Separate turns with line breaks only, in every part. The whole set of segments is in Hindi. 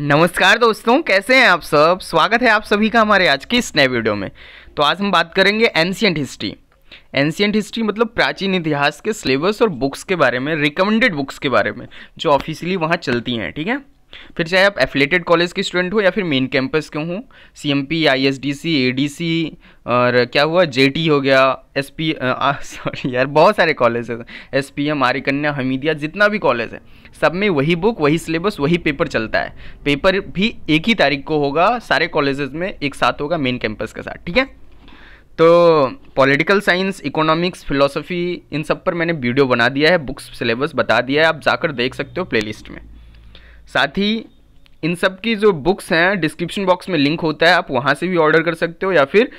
नमस्कार दोस्तों कैसे हैं आप सब स्वागत है आप सभी का हमारे आज के इस नए वीडियो में तो आज हम बात करेंगे एंशियंट हिस्ट्री एंशियंट हिस्ट्री मतलब प्राचीन इतिहास के सिलेबस और बुक्स के बारे में रिकमेंडेड बुक्स के बारे में जो ऑफिशियली वहाँ चलती हैं ठीक है थीके? फिर चाहे आप एफिलेटेड कॉलेज के स्टूडेंट हो या फिर मेन कैंपस के हों C M P I S D C A D C और क्या हुआ जे टी हो गया एस पी सॉरी यार बहुत सारे कॉलेज हैं एस पी एम आर कन्या हमीदिया जितना भी कॉलेज है सब में वही बुक वही सिलेबस वही पेपर चलता है पेपर भी एक ही तारीख को होगा सारे कॉलेजेस में एक साथ होगा मेन कैंपस के साथ ठीक है तो पॉलिटिकल साइंस इकोनॉमिक्स फिलोसफी इन सब पर मैंने वीडियो बना दिया है बुक्स सिलेबस बता दिया है आप जाकर देख सकते हो प्लेलिस्ट में साथ ही इन सब की जो बुक्स हैं डिस्क्रिप्शन बॉक्स में लिंक होता है आप वहाँ से भी ऑर्डर कर सकते हो या फिर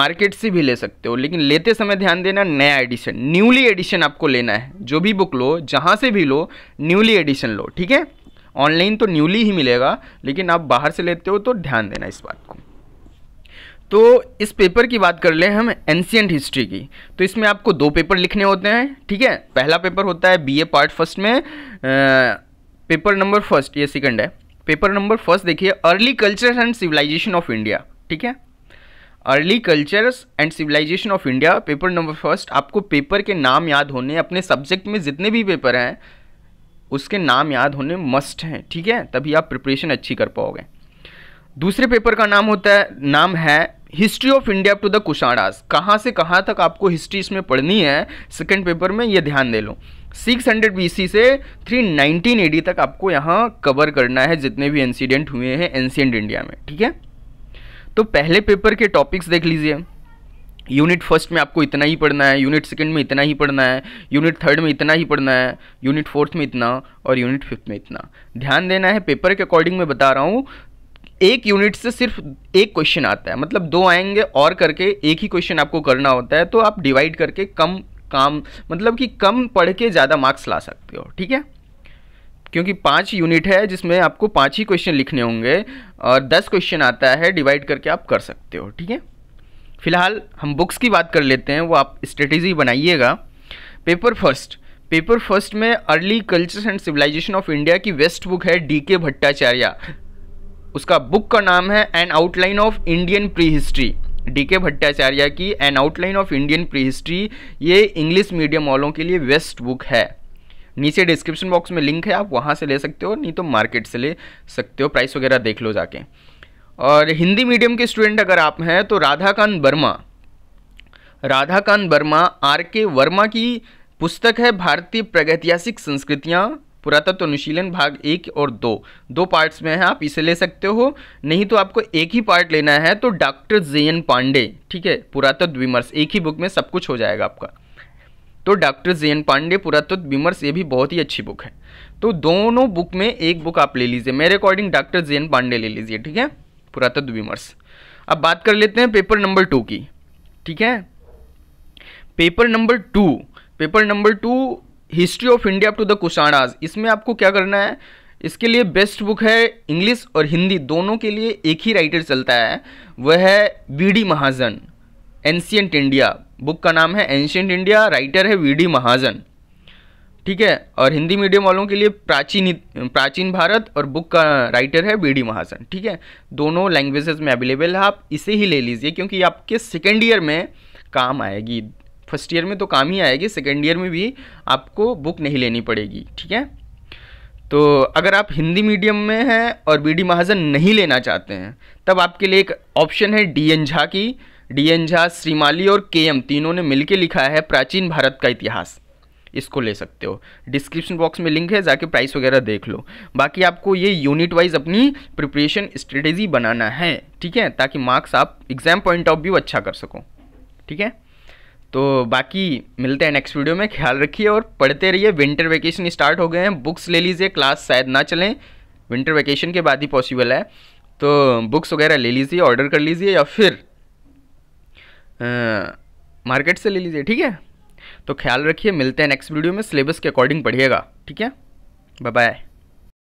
मार्केट से भी ले सकते हो लेकिन लेते समय ध्यान देना नया एडिशन न्यूली एडिशन आपको लेना है जो भी बुक लो जहाँ से भी लो न्यूली एडिशन लो ठीक है ऑनलाइन तो न्यूली ही मिलेगा लेकिन आप बाहर से लेते हो तो ध्यान देना इस बात को तो इस पेपर की बात कर लें हम एंशियंट हिस्ट्री की तो इसमें आपको दो पेपर लिखने होते हैं ठीक है पहला पेपर होता है बीए पार्ट फर्स्ट में आ, पेपर नंबर फर्स्ट ये सेकंड है पेपर नंबर फर्स्ट देखिए early culture and civilization of India ठीक है early cultures and civilization of India paper number first आपको पेपर के नाम याद होने अपने सब्जेक्ट में जितने भी पेपर हैं उसके नाम याद होने मस्ट हैं ठीक है तभी आप प्रिपरेशन अच्छी कर पाओगे दूसरे पेपर का नाम होता है नाम है history of India to the Kushanas कहाँ से कहाँ तक आपको हिस्ट्री इसमें पढ़नी है सेकेंड पेपर में ये ध्यान दे लो 600 हंड्रेड से 319 एडी तक आपको यहाँ कवर करना है जितने भी इंसिडेंट हुए हैं एंशियंट इंडिया में ठीक है तो पहले पेपर के टॉपिक्स देख लीजिए यूनिट फर्स्ट में आपको इतना ही पढ़ना है यूनिट सेकंड में इतना ही पढ़ना है यूनिट थर्ड में इतना ही पढ़ना है यूनिट फोर्थ में इतना और यूनिट फिफ्थ में इतना ध्यान देना है पेपर के अकॉर्डिंग मैं बता रहा हूँ एक यूनिट से सिर्फ एक क्वेश्चन आता है मतलब दो आएंगे और करके एक ही क्वेश्चन आपको करना होता है तो आप डिवाइड करके कम काम मतलब कि कम पढ़ के ज़्यादा मार्क्स ला सकते हो ठीक है क्योंकि पाँच यूनिट है जिसमें आपको पाँच ही क्वेश्चन लिखने होंगे और दस क्वेश्चन आता है डिवाइड करके आप कर सकते हो ठीक है फिलहाल हम बुक्स की बात कर लेते हैं वो आप स्ट्रेटेजी बनाइएगा पेपर फर्स्ट पेपर फर्स्ट में early cultures and civilization of India की वेस्ट बुक है डी के भट्टाचार्य उसका बुक का नाम है an outline of Indian prehistory D K Bhattacharya की an outline of Indian prehistory ये इंग्लिश मीडियम वालों के लिए वेस्ट बुक है नीचे डिस्क्रिप्शन बॉक्स में लिंक है आप वहाँ से ले सकते हो नहीं तो मार्केट से ले सकते हो प्राइस वगैरह देख लो जाके और हिंदी मीडियम के स्टूडेंट अगर आप हैं तो राधाकांत वर्मा राधाकांत वर्मा आर के वर्मा की पुस्तक है भारतीय प्रगतिहासिक संस्कृतियाँ पुरातत्व अनुशीलन भाग एक और दो दो पार्ट्स में है आप इसे ले सकते हो नहीं तो आपको एक ही पार्ट लेना है तो डॉक्टर जे एन पांडे ठीक है पुरातत्व विमर्श एक ही बुक में सब कुछ हो जाएगा आपका तो डॉक्टर जे एन पांडे पुरातत्व विमर्श ये भी बहुत ही अच्छी बुक है तो दोनों बुक में एक बुक आप ले लीजिए मेरे according doctor J N Pandey ले लीजिए ठीक है पुरातत्व विमर्श अब बात कर लेते हैं पेपर नंबर टू की ठीक है paper number two paper number two history of India to the Kushanas इसमें आपको क्या करना है इसके लिए बेस्ट बुक है इंग्लिश और हिंदी दोनों के लिए एक ही राइटर चलता है वह है V D Mahajan ancient India book का नाम है एंशियंट इंडिया राइटर है वी डी महाजन ठीक है और हिंदी मीडियम वालों के लिए प्राचीन प्राचीन भारत और बुक का राइटर है वी डी महाजन ठीक है दोनों लैंग्वेजेस में अवेलेबल है आप इसे ही ले लीजिए क्योंकि आपके सेकेंड ईयर में काम आएगी फर्स्ट ईयर में तो काम ही आएगी सेकेंड ईयर में भी आपको बुक नहीं लेनी पड़ेगी ठीक है तो अगर आप हिंदी मीडियम में हैं और बी डी महाजन नहीं लेना चाहते हैं तब आपके लिए एक ऑप्शन है डी एन झा की डी एन झा श्रीमाली और के एम तीनों ने मिलकर लिखा है प्राचीन भारत का इतिहास इसको ले सकते हो डिस्क्रिप्शन बॉक्स में लिंक है जाके प्राइस वगैरह देख लो बाकी आपको ये यूनिट वाइज अपनी प्रिपरेशन स्ट्रेटेजी बनाना है ठीक है ताकि मार्क्स आप एग्जाम पॉइंट ऑफ व्यू अच्छा कर सको ठीक है तो बाकी मिलते हैं नेक्स्ट वीडियो में ख्याल रखिए और पढ़ते रहिए विंटर वेकेशन स्टार्ट हो गए हैं बुक्स ले लीजिए क्लास शायद ना चलें विंटर वेकेशन के बाद ही पॉसिबल है तो बुक्स वगैरह ले लीजिए ऑर्डर कर लीजिए या फिर मार्केट से ले लीजिए ठीक है तो ख्याल रखिए मिलते हैं नेक्स्ट वीडियो में सिलेबस के अकॉर्डिंग पढ़िएगा ठीक है बाय बाय